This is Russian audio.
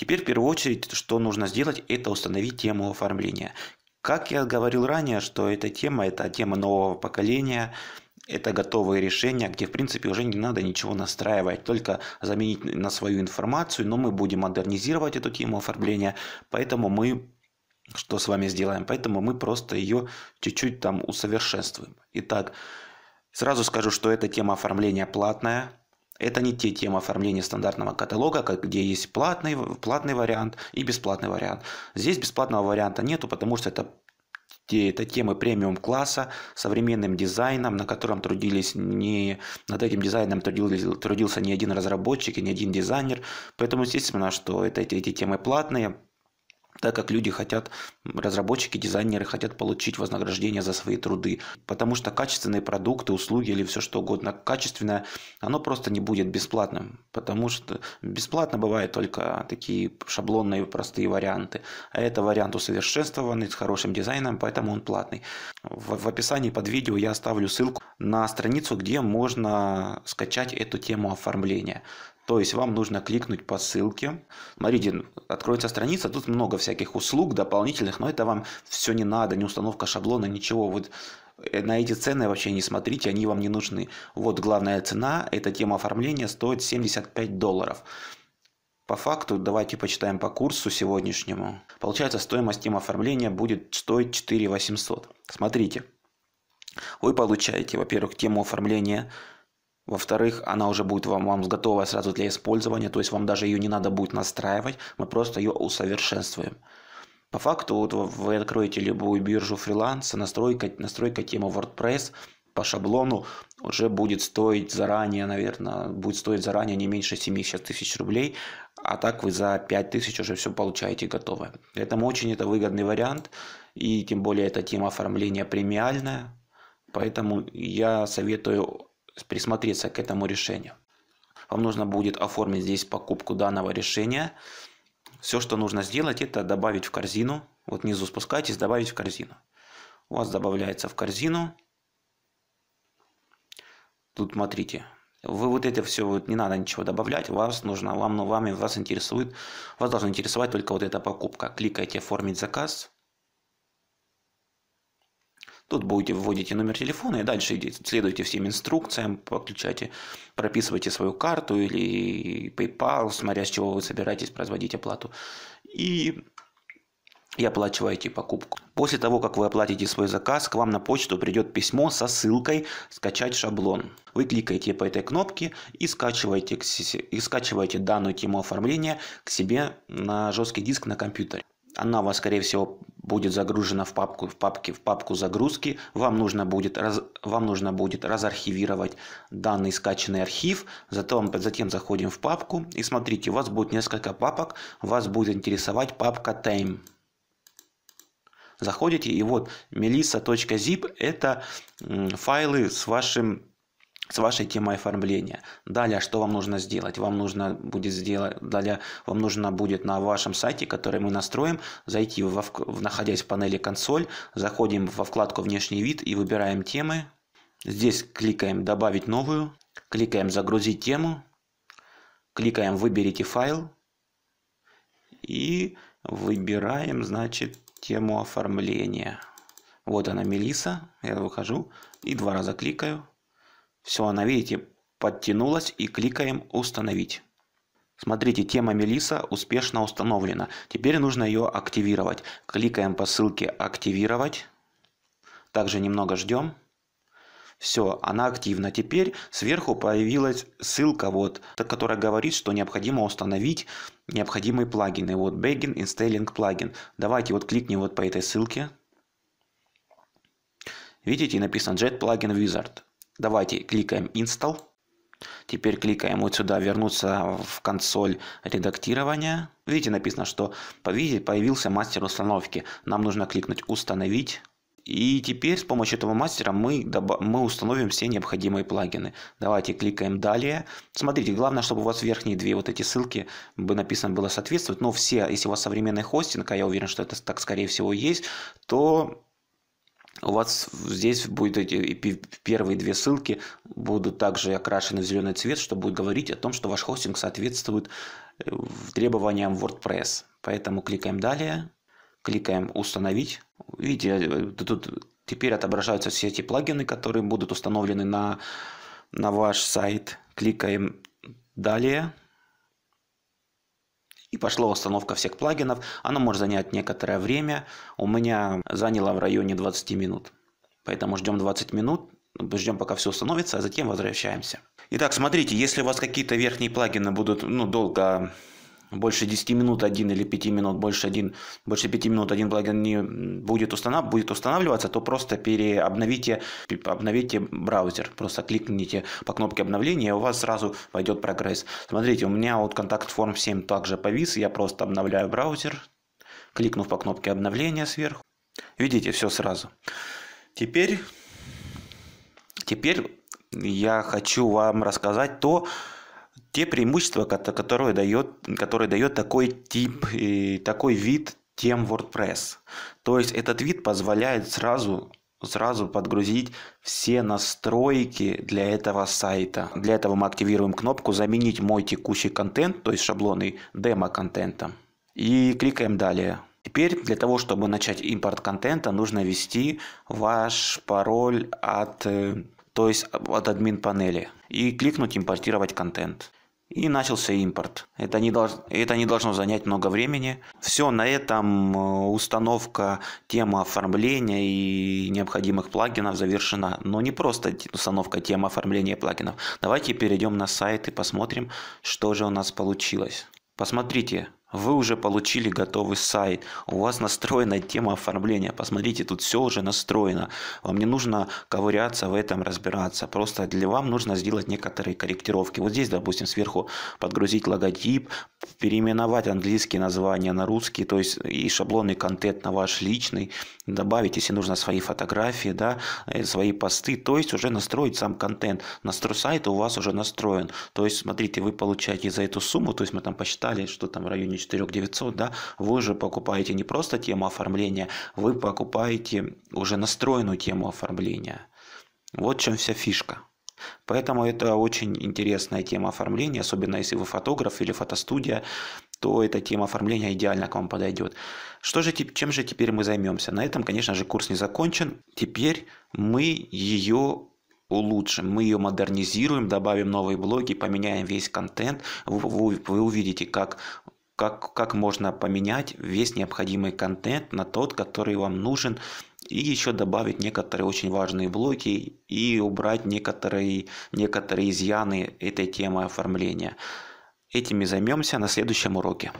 Теперь в первую очередь, что нужно сделать, это установить тему оформления. Как я говорил ранее, что эта тема – это тема нового поколения, это готовые решения, где, в принципе, уже не надо ничего настраивать, только заменить на свою информацию, но мы будем модернизировать эту тему оформления, поэтому мы что с вами сделаем, поэтому мы просто ее чуть-чуть там усовершенствуем. Итак, сразу скажу, что эта тема оформления платная, это не те темы оформления стандартного каталога, где есть платный, платный вариант и бесплатный вариант. Здесь бесплатного варианта нету, потому что это это темы премиум-класса, современным дизайном, на котором трудились не... Над этим дизайном трудился, трудился не один разработчик и не один дизайнер. Поэтому, естественно, что это, эти, эти темы платные – так как люди хотят, разработчики, дизайнеры хотят получить вознаграждение за свои труды, потому что качественные продукты, услуги или все что угодно качественное, оно просто не будет бесплатным, потому что бесплатно бывают только такие шаблонные простые варианты, а это вариант усовершенствованный, с хорошим дизайном, поэтому он платный. В, в описании под видео я оставлю ссылку на страницу, где можно скачать эту тему оформления. То есть вам нужно кликнуть по ссылке. Смотрите, откроется страница, тут много всяких услуг дополнительных, но это вам все не надо, не установка шаблона, ничего. Вот э, на эти цены вообще не смотрите, они вам не нужны. Вот главная цена, эта тема оформления стоит 75 долларов. По факту, давайте почитаем по курсу сегодняшнему. Получается, стоимость тем оформления будет стоить 4 800. Смотрите, вы получаете, во-первых, тему оформления во-вторых, она уже будет вам, вам готова сразу для использования, то есть вам даже ее не надо будет настраивать, мы просто ее усовершенствуем. По факту, вот вы откроете любую биржу фриланса, настройка, настройка темы WordPress по шаблону уже будет стоить заранее, наверное, будет стоить заранее не меньше 7 сейчас тысяч рублей, а так вы за 5 тысяч уже все получаете готовое. Поэтому очень это выгодный вариант, и тем более эта тема оформления премиальная, поэтому я советую присмотреться к этому решению. Вам нужно будет оформить здесь покупку данного решения. Все, что нужно сделать, это добавить в корзину. Вот внизу спускайтесь, добавить в корзину. У вас добавляется в корзину. Тут смотрите, вы вот это все, вот не надо ничего добавлять, вас нужно, вам, ну, вами, вас интересует, вас должна интересовать только вот эта покупка. Кликайте «Оформить заказ», Тут будете вводите номер телефона и дальше идите следуйте всем инструкциям, подключайте, прописывайте свою карту или PayPal, смотря с чего вы собираетесь производить оплату. И и оплачиваете покупку. После того, как вы оплатите свой заказ, к вам на почту придет письмо со ссылкой «Скачать шаблон». Вы кликаете по этой кнопке и скачиваете, и скачиваете данную тему оформления к себе на жесткий диск на компьютере. Она у вас, скорее всего, будет загружена в папку, в папке, в папку загрузки. Вам нужно будет, раз, вам нужно будет разархивировать данный скачанный архив. Затем, затем заходим в папку и смотрите, у вас будет несколько папок. Вас будет интересовать папка time. Заходите и вот melissa.zip это файлы с вашим с вашей темой оформления. Далее, что вам нужно сделать? Вам нужно будет сделать, далее вам нужно будет на вашем сайте, который мы настроим, зайти, во, находясь в панели консоль, заходим во вкладку «Внешний вид» и выбираем темы. Здесь кликаем «Добавить новую», кликаем «Загрузить тему», кликаем «Выберите файл» и выбираем, значит, тему оформления. Вот она, Мелиса. Я выхожу и два раза кликаю. Все, она, видите, подтянулась и кликаем «Установить». Смотрите, тема Мелиса успешно установлена. Теперь нужно ее активировать. Кликаем по ссылке «Активировать». Также немного ждем. Все, она активна. Теперь сверху появилась ссылка, вот, которая говорит, что необходимо установить необходимые плагины. Вот Begin Installing Plugin. Давайте вот кликнем вот по этой ссылке. Видите, написано Jet Plugin Wizard. Давайте кликаем Install. Теперь кликаем вот сюда, вернуться в консоль редактирования. Видите, написано, что появился мастер установки. Нам нужно кликнуть «Установить». И теперь с помощью этого мастера мы, мы установим все необходимые плагины. Давайте кликаем «Далее». Смотрите, главное, чтобы у вас верхние две вот эти ссылки бы написано было соответствовать. Но все, если у вас современный хостинг, а я уверен, что это так скорее всего есть, то у вас здесь будет эти первые две ссылки будут также окрашены в зеленый цвет, что будет говорить о том, что ваш хостинг соответствует э, требованиям WordPress. Поэтому кликаем далее, кликаем установить. Видите, э, тут теперь отображаются все эти плагины, которые будут установлены на, на ваш сайт. Кликаем далее. И пошла установка всех плагинов. Она может занять некоторое время. У меня заняло в районе 20 минут. Поэтому ждем 20 минут, ждем пока все установится, а затем возвращаемся. Итак, смотрите, если у вас какие-то верхние плагины будут ну, долго больше 10 минут один или 5 минут, больше, один, больше 5 минут один плагин не будет, установ, будет устанавливаться, то просто переобновите обновите браузер. Просто кликните по кнопке обновления, и у вас сразу пойдет прогресс. Смотрите, у меня вот контакт форм 7 также повис, я просто обновляю браузер, кликнув по кнопке обновления сверху. Видите, все сразу. Теперь, теперь я хочу вам рассказать то, те преимущества, которые дает, которые дает такой тип, такой вид тем WordPress. То есть этот вид позволяет сразу сразу подгрузить все настройки для этого сайта. Для этого мы активируем кнопку «Заменить мой текущий контент», то есть шаблоны демо-контента. И кликаем «Далее». Теперь для того, чтобы начать импорт контента, нужно ввести ваш пароль от, э, то есть от админ панели и кликнуть «Импортировать контент» и начался импорт. Это не, долж... это не должно занять много времени. Все, на этом э, установка темы оформления и необходимых плагинов завершена. Но не просто установка темы оформления плагинов. Давайте перейдем на сайт и посмотрим, что же у нас получилось. Посмотрите, вы уже получили готовый сайт, у вас настроена тема оформления, посмотрите, тут все уже настроено. Вам не нужно ковыряться в этом, разбираться, просто для вам нужно сделать некоторые корректировки. Вот здесь, допустим, сверху подгрузить логотип, переименовать английские названия на русские, то есть и шаблонный контент на ваш личный, добавить, если нужно, свои фотографии, да, э, свои посты, то есть уже настроить сам контент. Настрой сайта у вас уже настроен, то есть, смотрите, вы получаете за эту сумму, то есть мы там посчитали, что там в районе 4900, да, вы уже покупаете не просто тему оформления, вы покупаете уже настроенную тему оформления. Вот в чем вся фишка. Поэтому это очень интересная тема оформления, особенно если вы фотограф или фотостудия, то эта тема оформления идеально к вам подойдет. Что же, чем же теперь мы займемся? На этом, конечно же, курс не закончен. Теперь мы ее улучшим, мы ее модернизируем, добавим новые блоги, поменяем весь контент. Вы, вы, вы увидите, как как, как можно поменять весь необходимый контент на тот, который вам нужен, и еще добавить некоторые очень важные блоки и убрать некоторые, некоторые изъяны этой темы оформления. Этими займемся на следующем уроке.